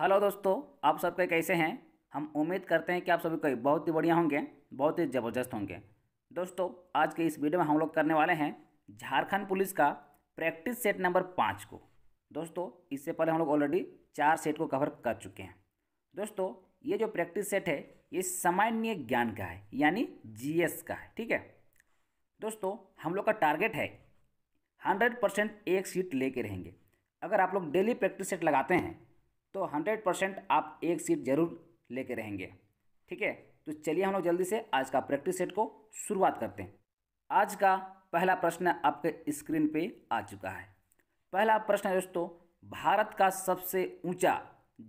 hello दोस्तों आप सबके कैसे हैं हम उम्मीद करते हैं कि आप सभी कई बहुत ही बढ़िया होंगे बहुत ही ज़बरदस्त होंगे दोस्तों आज के इस वीडियो में हम लोग करने वाले हैं झारखंड पुलिस का प्रैक्टिस सेट नंबर पाँच को दोस्तों इससे पहले हम लोग ऑलरेडी चार सेट को कवर कर चुके हैं दोस्तों ये जो प्रैक्टिस सेट है ये सामान्य ज्ञान का है यानी जी का है ठीक है दोस्तों हम लोग का टारगेट है हंड्रेड परसेंट एक सीट लेके रहेंगे अगर आप लोग डेली प्रैक्टिस सेट लगाते हैं तो हंड्रेड परसेंट आप एक सीट जरूर लेके रहेंगे ठीक है तो चलिए हम लोग जल्दी से आज का प्रैक्टिस सेट को शुरुआत करते हैं आज का पहला प्रश्न आपके स्क्रीन पे आ चुका है पहला प्रश्न है दोस्तों भारत का सबसे ऊंचा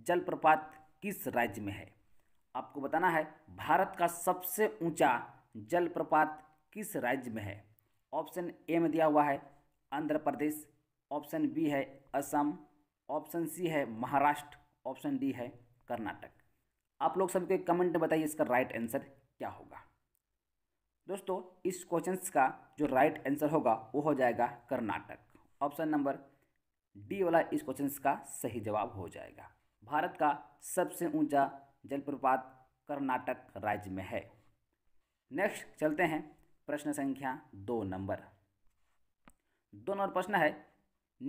जलप्रपात किस राज्य में है आपको बताना है भारत का सबसे ऊंचा जलप्रपात किस राज्य में है ऑप्शन ए में दिया हुआ है आंध्र प्रदेश ऑप्शन बी है असम ऑप्शन सी है महाराष्ट्र ऑप्शन डी है कर्नाटक आप लोग सबके कमेंट में बताइए इसका राइट आंसर क्या होगा दोस्तों इस क्वेश्चन का जो राइट आंसर होगा वो हो जाएगा कर्नाटक ऑप्शन नंबर डी वाला इस क्वेश्चन का सही जवाब हो जाएगा भारत का सबसे ऊंचा जलप्रपात कर्नाटक राज्य में है नेक्स्ट चलते हैं प्रश्न संख्या दो नंबर दो नंबर प्रश्न है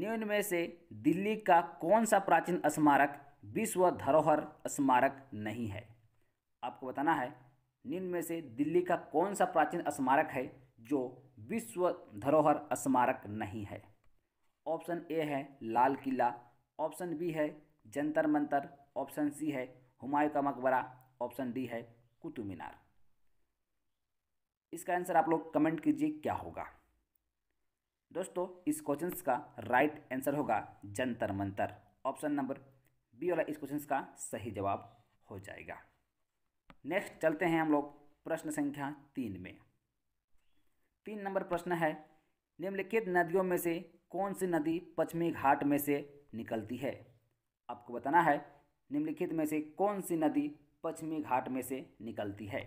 निम्न में से दिल्ली का कौन सा प्राचीन स्मारक विश्व धरोहर स्मारक नहीं है आपको बताना है निम्न में से दिल्ली का कौन सा प्राचीन स्मारक है जो विश्व धरोहर स्मारक नहीं है ऑप्शन ए है लाल किला ऑप्शन बी है जंतर मंतर ऑप्शन सी है हुमायूं का मकबरा ऑप्शन डी है कुतुब मीनार इसका आंसर आप लोग कमेंट कीजिए क्या होगा दोस्तों इस क्वेश्चन का राइट आंसर होगा Jantar Mantar option number B वाला इस क्वेश्चन का सही जवाब हो जाएगा नेक्स्ट चलते हैं हम लोग प्रश्न संख्या तीन में तीन नंबर प्रश्न है निम्नलिखित नदियों में से कौन सी नदी पश्चिमी घाट में से निकलती है आपको बताना है निम्नलिखित में से कौन सी नदी पश्चिमी घाट में से निकलती है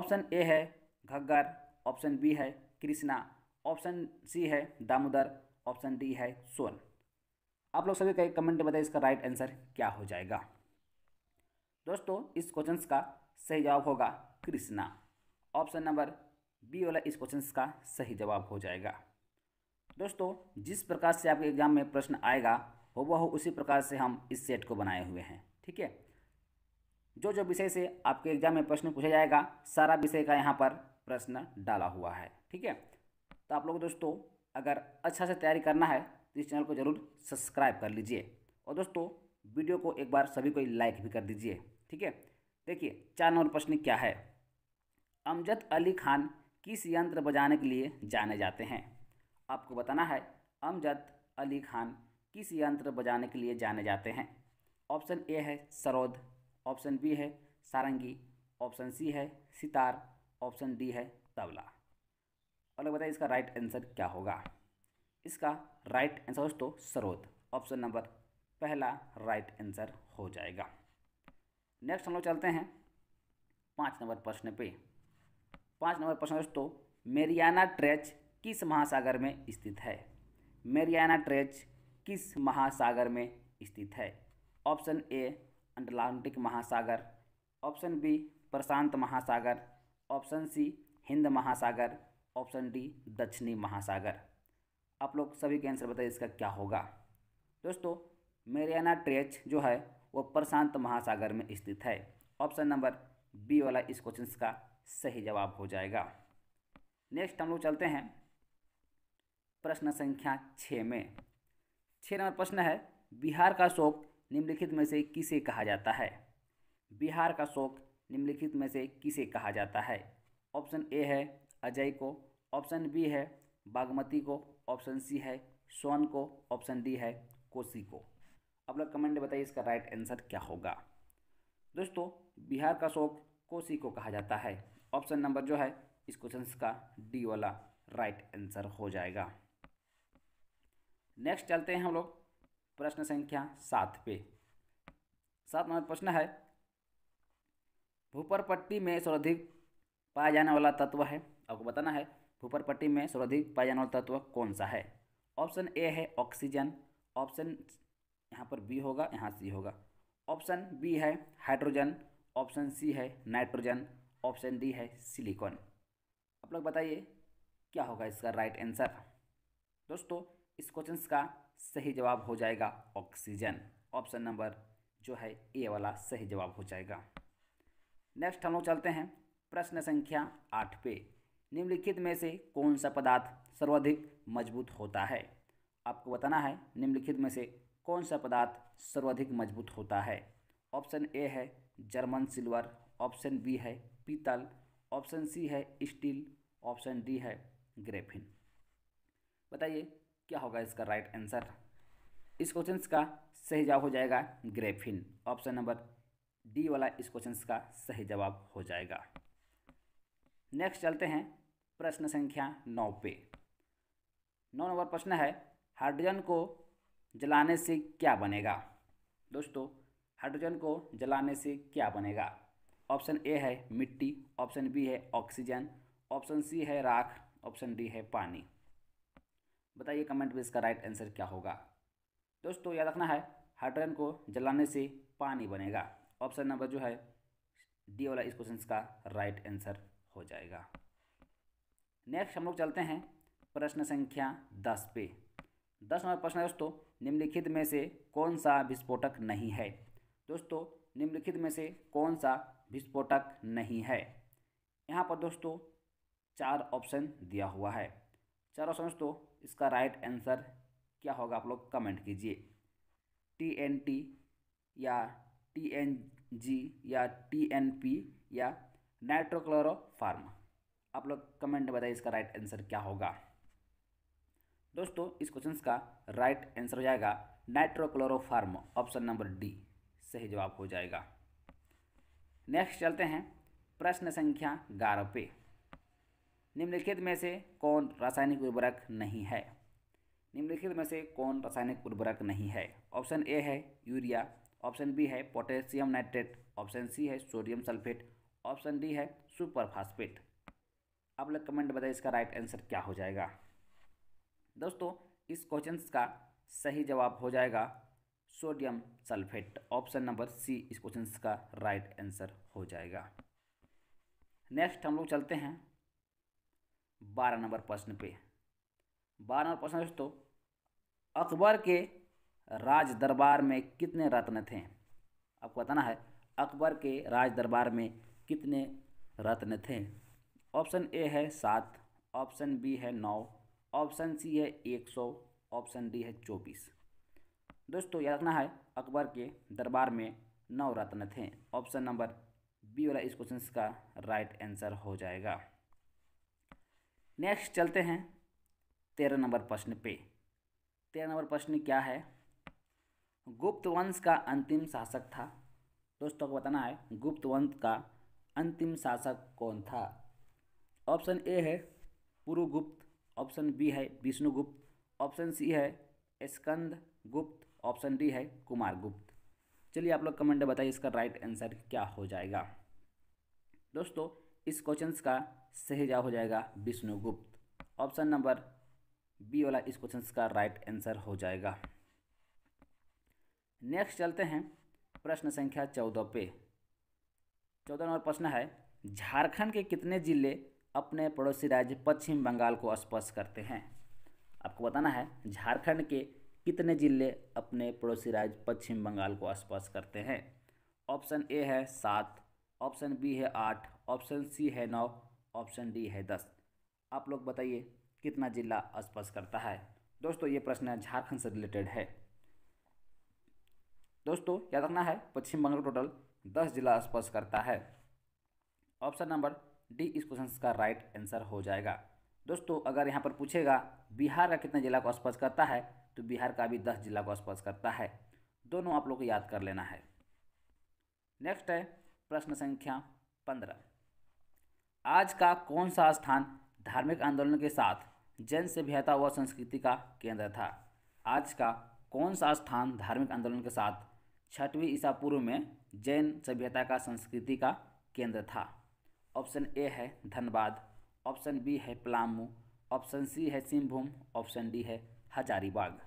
ऑप्शन ए है घग्गर ऑप्शन बी है कृष्णा ऑप्शन सी है दामोदर ऑप्शन डी है सोन आप लोग सभी कई कमेंट में बताइए इसका राइट आंसर क्या हो जाएगा दोस्तों इस क्वेश्चन का सही जवाब होगा कृष्णा ऑप्शन नंबर बी वाला इस क्वेश्चन का सही जवाब हो जाएगा दोस्तों जिस प्रकार से आपके एग्जाम में प्रश्न आएगा हो वह उसी प्रकार से हम इस सेट को बनाए हुए हैं ठीक है जो जो विषय से आपके एग्जाम में प्रश्न पूछा जाएगा सारा विषय का यहाँ पर प्रश्न डाला हुआ है ठीक है तो आप लोग दोस्तों अगर अच्छा से तैयारी करना है तो इस चैनल को ज़रूर सब्सक्राइब कर लीजिए और दोस्तों वीडियो को एक बार सभी को लाइक भी कर दीजिए ठीक है देखिए चार नंबर प्रश्न क्या है अमजद अली खान किस यंत्र बजाने के लिए जाने जाते हैं आपको बताना है अमजद अली खान किस यंत्र बजाने के लिए जाने जाते हैं ऑप्शन ए है सरोद ऑप्शन बी है सारंगी ऑप्शन सी है सितार ऑप्शन डी है तबला और लोग बताइए इसका राइट आंसर क्या होगा इसका राइट आंसर दोस्तों स्रोत ऑप्शन नंबर पहला राइट आंसर हो जाएगा नेक्स्ट हम लोग चलते हैं पाँच नंबर प्रश्न पे पाँच नंबर प्रश्न दोस्तों मेरियाना ट्रेच किस महासागर में स्थित है मेरियाना ट्रेच किस महासागर में स्थित है ऑप्शन ए अटलांटिक महासागर ऑप्शन बी प्रशांत महासागर ऑप्शन सी हिंद महासागर ऑप्शन डी दक्षिणी महासागर आप लोग सभी के आंसर बताइए इसका क्या होगा दोस्तों मेरियाना ट्रेच जो है वो प्रशांत महासागर में स्थित है ऑप्शन नंबर बी वाला इस क्वेश्चन का सही जवाब हो जाएगा नेक्स्ट हम लोग चलते हैं प्रश्न संख्या छः में छः नंबर प्रश्न है बिहार का शोक निम्नलिखित में से किसे कहा जाता है बिहार का शोक निम्नलिखित में से किसे कहा जाता है ऑप्शन ए है अजय को ऑप्शन बी है बागमती को ऑप्शन सी है सोन को ऑप्शन डी है कोसी को आप लोग कमेंट में बताइए इसका राइट आंसर क्या होगा दोस्तों बिहार का शोक कोसी को कहा जाता है ऑप्शन नंबर जो है इस क्वेश्चन का डी वाला राइट आंसर हो जाएगा नेक्स्ट चलते हैं हम लोग प्रश्न संख्या सात पे सात नंबर प्रश्न है भूपर पट्टी में सर्वाधिक पाया जाने वाला तत्व है आपको बताना है पट्टी में सर्वाधिक पाए जाने वाला तत्व कौन सा है ऑप्शन ए है ऑक्सीजन ऑप्शन यहाँ पर बी होगा यहाँ सी होगा ऑप्शन बी है हाइड्रोजन ऑप्शन सी है नाइट्रोजन ऑप्शन डी है सिलिकॉन आप लोग बताइए क्या होगा इसका राइट आंसर दोस्तों इस क्वेश्चन का सही जवाब हो जाएगा ऑक्सीजन ऑप्शन नंबर जो है ए वाला सही जवाब हो जाएगा नेक्स्ट हम लोग चलते हैं प्रश्न संख्या आठ पे निम्नलिखित में से कौन सा पदार्थ सर्वाधिक मजबूत होता है आपको बताना है निम्नलिखित में से कौन सा पदार्थ सर्वाधिक मजबूत होता है ऑप्शन ए है जर्मन सिल्वर ऑप्शन बी है पीतल ऑप्शन सी है स्टील ऑप्शन डी है ग्रेफिन बताइए क्या होगा इसका राइट आंसर इस क्वेश्चन का सही जवाब हो जाएगा ग्रेफिन ऑप्शन नंबर डी वाला इस क्वेश्चन का सही जवाब हो जाएगा नेक्स्ट चलते हैं प्रश्न संख्या नौ पे नौ नंबर प्रश्न है हाइड्रोजन को जलाने से क्या बनेगा दोस्तों हाइड्रोजन को जलाने से क्या बनेगा ऑप्शन ए है मिट्टी ऑप्शन बी है ऑक्सीजन ऑप्शन सी है राख ऑप्शन डी है पानी बताइए कमेंट में इसका राइट आंसर क्या होगा दोस्तों याद रखना है हाइड्रोजन को जलाने से पानी बनेगा ऑप्शन नंबर जो है डी वाला इस क्वेश्चन का राइट आंसर हो जाएगा नेक्स्ट हम लोग चलते हैं प्रश्न संख्या दस पे दस नंबर प्रश्न है दोस्तों निम्नलिखित में से कौन सा विस्फोटक नहीं है दोस्तों निम्नलिखित में से कौन सा विस्फोटक नहीं है यहाँ पर दोस्तों चार ऑप्शन दिया हुआ है चार ऑप्शन दोस्तों इसका राइट आंसर क्या होगा आप लोग कमेंट कीजिए टी एन टी या टी एन जी या टी एन पी या नाइट्रोक्लोरोफार्म आप लोग कमेंट में बताइए इसका राइट आंसर क्या होगा दोस्तों इस क्वेश्चन का राइट आंसर हो जाएगा नाइट्रोक्लोरोफार्म ऑप्शन नंबर डी सही जवाब हो जाएगा नेक्स्ट चलते हैं प्रश्न संख्या ग्यारह पे निम्नलिखित में से कौन रासायनिक उर्वरक नहीं है निम्नलिखित में से कौन रासायनिक उर्वरक नहीं है ऑप्शन ए है यूरिया ऑप्शन बी है पोटेशियम नाइट्रेट ऑप्शन सी है सोडियम सल्फेट ऑप्शन डी है सुपर फास्फेट आप लोग कमेंट बताइए इसका राइट आंसर क्या हो जाएगा दोस्तों इस क्वेश्चन का सही जवाब हो जाएगा sodium sulphate option number C इस क्वेश्चन का राइट आंसर हो जाएगा नेक्स्ट हम लोग चलते हैं बारह नंबर प्रश्न पे बारह नंबर प्रश्न दोस्तों अकबर के राज दरबार में कितने रत्न थे आपको बताना है अकबर के राज दरबार में कितने रत्न थे ऑप्शन ए है सात ऑप्शन बी है नौ ऑप्शन सी है एक सौ ऑप्शन डी है चौबीस दोस्तों याद रखना है अकबर के दरबार में नौ रत्न थे ऑप्शन नंबर बी वाला इस क्वेश्चन का राइट आंसर हो जाएगा नेक्स्ट चलते हैं तेरह नंबर प्रश्न पे तेरह नंबर प्रश्न क्या है गुप्त वंश का अंतिम शासक था दोस्तों को बताना है गुप्त वंश का अंतिम शासक कौन था ऑप्शन ए है पुरुगुप्त ऑप्शन बी है विष्णुगुप्त ऑप्शन सी है स्कंद गुप्त ऑप्शन डी है कुमार गुप्त चलिए आप लोग कमेंट में बताइए इसका राइट आंसर क्या हो जाएगा दोस्तों इस क्वेश्चन का सही जवाब हो जाएगा विष्णुगुप्त ऑप्शन नंबर बी वाला इस क्वेश्चन का राइट आंसर हो जाएगा नेक्स्ट चलते हैं प्रश्न संख्या चौदह पे चौदह नंबर प्रश्न है झारखंड के कितने जिले अपने पड़ोसी राज्य पश्चिम बंगाल को स्पर्श करते हैं आपको बताना है झारखंड के कितने जिले अपने पड़ोसी राज्य पश्चिम बंगाल को स्पर्श करते हैं ऑप्शन ए है सात ऑप्शन बी है आठ ऑप्शन सी है नौ ऑप्शन डी है दस आप लोग बताइए कितना जिला स्पर्श करता है दोस्तों ये प्रश्न झारखंड से रिलेटेड है दोस्तों याद रखना है पश्चिम बंगाल टोटल दस जिला स्पर्श करता है ऑप्शन नंबर डी इस क्वेश्चन का राइट आंसर हो जाएगा दोस्तों अगर यहाँ पर पूछेगा बिहार का कितने जिला को स्पर्श करता है तो बिहार का भी दस जिला को स्पर्श करता है दोनों आप लोग को याद कर लेना है नेक्स्ट है प्रश्न संख्या पंद्रह आज का कौन सा स्थान धार्मिक आंदोलन के साथ जन सभ्यता व संस्कृति का केंद्र था आज का कौन सा स्थान धार्मिक आंदोलन के साथ छठवीं ईसा पूर्व में जैन सभ्यता का संस्कृति का केंद्र था ऑप्शन ए है धनबाद ऑप्शन बी है पलामू ऑप्शन सी है सिंहभूम ऑप्शन डी है हजारीबाग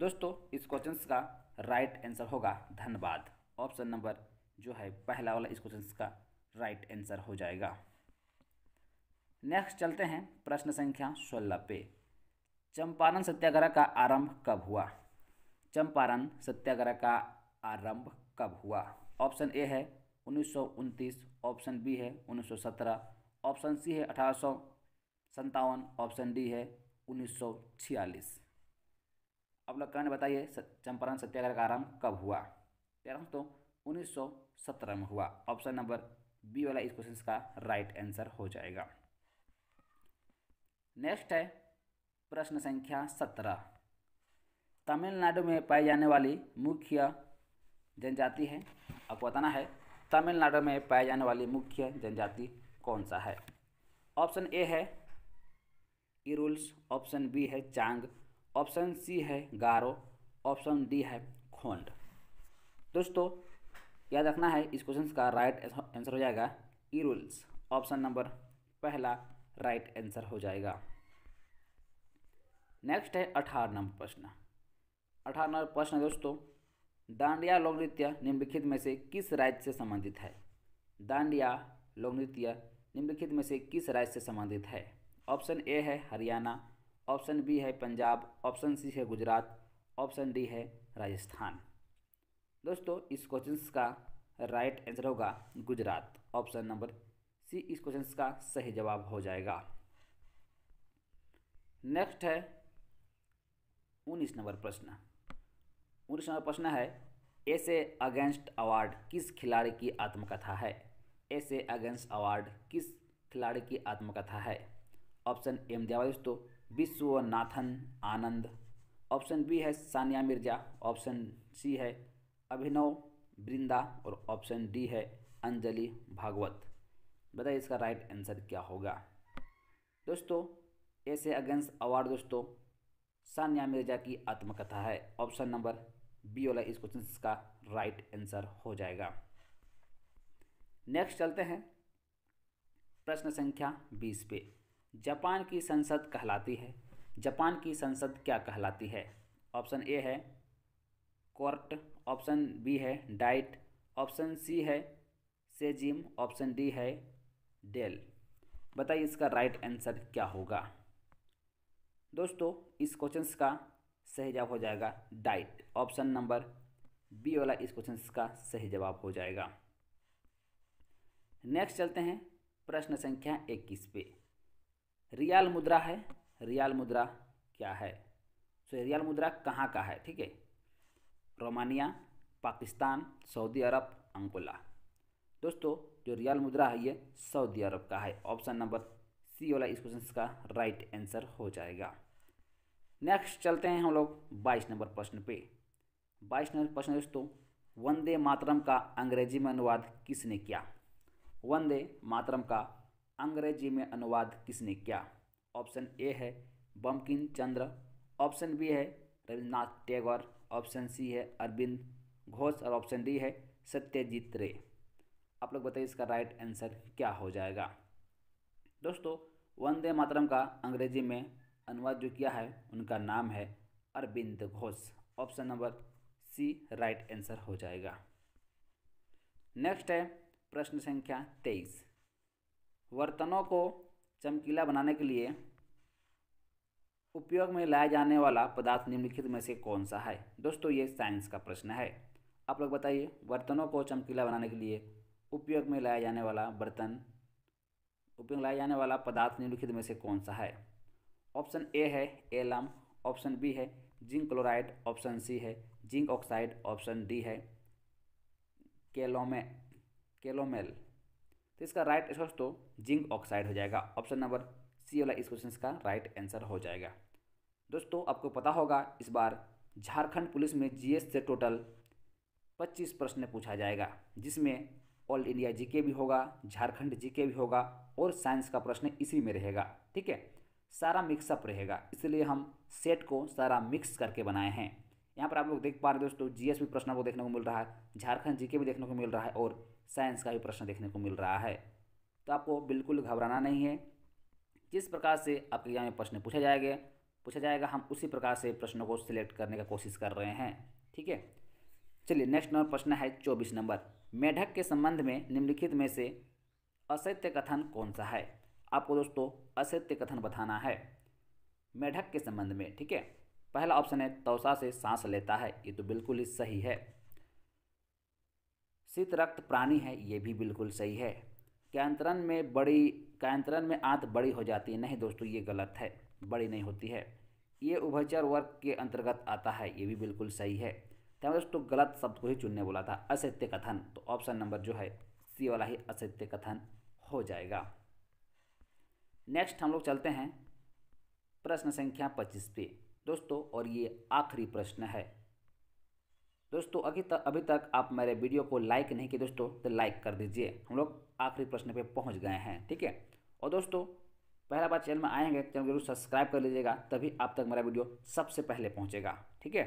दोस्तों इस क्वेश्चन का राइट आंसर होगा धनबाद ऑप्शन नंबर जो है पहला वाला इस क्वेश्चन का राइट आंसर हो जाएगा नेक्स्ट चलते हैं प्रश्न संख्या सोलह पे चंपारण सत्याग्रह का आरंभ कब हुआ चंपारण सत्याग्रह का आरंभ कब हुआ ऑप्शन ए है उन्नीस ऑप्शन बी है उन्नीस ऑप्शन सी है अठारह ऑप्शन डी है उन्नीस अब लोग कहने बताइए चंपारण सत्याग्रह का आरंभ कब हुआ तेरह तो 1917 में हुआ ऑप्शन नंबर बी वाला इस क्वेश्चन का राइट आंसर हो जाएगा नेक्स्ट है प्रश्न संख्या सत्रह तमिलनाडु में पाई जाने वाली मुख्य जनजाति हैं आपको बताना है तमिलनाडु में पाए जाने वाली मुख्य जनजाति कौन सा है ऑप्शन ए है इरुल्स ऑप्शन बी है चांग ऑप्शन सी है गारो ऑप्शन डी है खोंड दोस्तों याद रखना है इस क्वेश्चन का राइट आंसर हो जाएगा इरुल्स ऑप्शन नंबर पहला राइट आंसर हो जाएगा नेक्स्ट है अठारह नंबर प्रश्न अठारह नंबर प्रश्न दोस्तों दांडिया लोक नृत्य निम्नलिखित में से किस राज्य से संबंधित है दांडिया लोक नृत्य निम्नलिखित में से किस राज्य से संबंधित है ऑप्शन ए है हरियाणा ऑप्शन बी है पंजाब ऑप्शन सी है गुजरात ऑप्शन डी है राजस्थान दोस्तों इस क्वेश्चन का राइट आंसर होगा गुजरात ऑप्शन नंबर सी इस क्वेश्चन का सही जवाब हो जाएगा नेक्स्ट है उन्नीस नंबर प्रश्न नंबर प्रश्न है ऐसे अगेंस्ट अवार्ड किस खिलाड़ी की आत्मकथा है ऐसे अगेंस्ट अवार्ड किस खिलाड़ी की आत्मकथा है ऑप्शन एम दिया दोस्तों विश्वनाथन आनंद ऑप्शन बी है सानिया मिर्जा ऑप्शन सी है अभिनव वृंदा और ऑप्शन डी है अंजलि भागवत बताइए इसका राइट आंसर क्या होगा दोस्तों ऐसे अगेंस्ट अवार्ड दोस्तों सानिया मिर्जा की आत्मकथा है ऑप्शन नंबर बी वाला इस क्वेश्चन का राइट आंसर हो जाएगा नेक्स्ट चलते हैं प्रश्न संख्या बीस पे जापान की संसद कहलाती है जापान की संसद क्या कहलाती है ऑप्शन ए है कोर्ट ऑप्शन बी है डाइट ऑप्शन सी है सेजिम ऑप्शन डी है डेल बताइए इसका राइट आंसर क्या होगा दोस्तों इस क्वेश्चन का सही जवाब हो जाएगा डाइट ऑप्शन नंबर बी वाला इस क्वेश्चन का सही जवाब हो जाएगा नेक्स्ट चलते हैं प्रश्न संख्या इक्कीस पे रियाल मुद्रा है रियाल मुद्रा क्या है सो so, रियाल मुद्रा कहाँ का है ठीक है रोमानिया पाकिस्तान सऊदी अरब अंगोला दोस्तों जो रियाल मुद्रा है ये सऊदी अरब का है ऑप्शन नंबर सी वाला इस क्वेश्चन का राइट आंसर हो जाएगा नेक्स्ट चलते हैं हम लोग बाईस नंबर प्रश्न पे बाईस नंबर प्रश्न दोस्तों वंदे मातरम का अंग्रेजी में अनुवाद किसने किया वंदे मातरम का अंग्रेजी में अनुवाद किसने किया ऑप्शन ए है बमकिन चंद्र ऑप्शन बी है रविन्द्रनाथ टैगोर ऑप्शन सी है अरविंद घोष और ऑप्शन डी है सत्यजीत रे आप लोग बताइए इसका राइट आंसर क्या हो जाएगा दोस्तों वंदे मातरम का अंग्रेजी में अनुवाद जो किया है उनका नाम है Arvind Ghosh option number C right answer हो जाएगा नेक्स्ट है प्रश्न संख्या तेईस बर्तनों को चमकीला बनाने के लिए उपयोग में लाया जाने वाला पदार्थ निम्नलिखित में से कौन सा है दोस्तों ये साइंस का प्रश्न है आप लोग बताइए बर्तनों को चमकीला बनाने के लिए उपयोग में लाया जाने वाला बर्तन उपयोग लाया जाने वाला पदार्थ निम्नलिखित में से कौन सा है ऑप्शन ए है एलम ऑप्शन बी है जिंक क्लोराइड ऑप्शन सी है जिंक ऑक्साइड ऑप्शन डी है केलोमे केलोमेल तो इसका राइट आंसर दोस्तों जिंक ऑक्साइड हो जाएगा ऑप्शन नंबर सी वाला इस क्वेश्चन का राइट आंसर हो जाएगा दोस्तों आपको पता होगा इस बार झारखंड पुलिस में जीएस से टोटल पच्चीस प्रश्न पूछा जाएगा जिसमें ऑल इंडिया जीके भी होगा झारखंड जीके भी होगा और साइंस का प्रश्न इसी में रहेगा ठीक है सारा मिक्सअप रहेगा इसलिए हम सेट को सारा मिक्स करके बनाए हैं यहाँ पर आप लोग देख पा रहे हैं दोस्तों जी भी प्रश्न को देखने को मिल रहा है झारखंड जी भी देखने को मिल रहा है और साइंस का भी प्रश्न देखने को मिल रहा है तो आपको बिल्कुल घबराना नहीं है जिस प्रकार से आपके यहाँ प्रश्न पूछा जाएगा पूछा जाएगा हम उसी प्रकार से प्रश्नों को सिलेक्ट करने का कोशिश कर रहे हैं ठीक है चलिए नेक्स्ट नंबर प्रश्न है चौबीस नंबर मेढक के संबंध में निम्नलिखित में से असत्य कथन कौन सा है आपको दोस्तों असत्य कथन बताना है मेढक के संबंध में ठीक है पहला ऑप्शन है तोसा से सांस लेता है ये तो बिल्कुल ही सही है शीत रक्त प्राणी है ये भी बिल्कुल सही है कैंतरन में बड़ी कैंतरन में आंत बड़ी हो जाती है नहीं दोस्तों ये गलत है बड़ी नहीं होती है ये उभयचर वर्ग के अंतर्गत आता है ये भी बिल्कुल सही है तो दोस्तों गलत शब्द को ही चुनने बोला था असत्य कथन तो ऑप्शन नंबर जो है सी वाला ही असत्य कथन हो जाएगा नेक्स्ट हम लोग चलते हैं प्रश्न संख्या पच्चीस पे दोस्तों और ये आखिरी प्रश्न है दोस्तों अभी तक अभी तक आप मेरे वीडियो को लाइक नहीं किए दोस्तों तो लाइक कर दीजिए हम लोग आखिरी प्रश्न पे पहुंच गए हैं ठीक है और दोस्तों पहला बार चैनल में आएंगे चैनल जरूर सब्सक्राइब कर लीजिएगा तभी आप तक मेरा वीडियो सबसे पहले पहुँचेगा ठीक है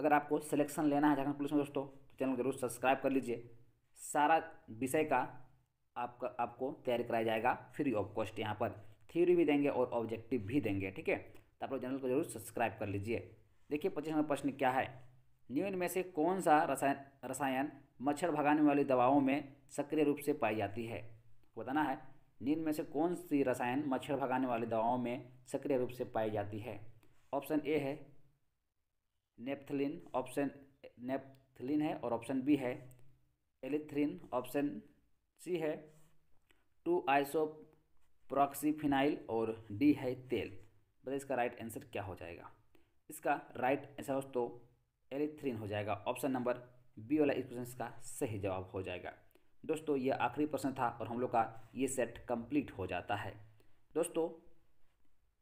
अगर आपको सिलेक्शन लेना है झारखंड पुलिस में दोस्तों तो चैनल जरूर सब्सक्राइब कर लीजिए सारा विषय का आपका आपको तैयार कराया जाएगा फ्री ऑफ कॉस्ट यहाँ पर थ्योरी भी देंगे और ऑब्जेक्टिव भी देंगे ठीक है तो आप लोग चैनल को जरूर सब्सक्राइब कर लीजिए देखिए पच्चीस नंबर प्रश्न क्या है निम्न में से कौन सा रसायन रसायन मच्छर भगाने वाली दवाओं में सक्रिय रूप से पाई जाती है बताना है निम्न में से कौन सी रसायन मच्छर भगाने वाली दवाओं में सक्रिय रूप से पाई जाती है ऑप्शन ए है नेपथलिन ऑप्शन नेपथलिन है और ऑप्शन बी है एलिथ्रिन ऑप्शन सी है टू आइसोप्रोक्सीफिनाइल और डी है तेल बताइए मतलब इसका राइट आंसर क्या हो जाएगा इसका राइट आंसर दोस्तों एलिथ्रीन हो जाएगा ऑप्शन नंबर बी वाला इस क्वेश्चन का सही जवाब हो जाएगा दोस्तों ये आखिरी प्रश्न था और हम लोग का ये सेट कंप्लीट हो जाता है दोस्तों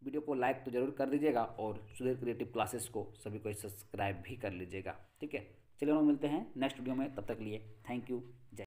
वीडियो को लाइक तो जरूर कर दीजिएगा और सुधीर क्रिएटिव क्लासेस को सभी को सब्सक्राइब भी कर लीजिएगा ठीक है चलिए हम मिलते हैं नेक्स्ट वीडियो में तब तक लिए थैंक यू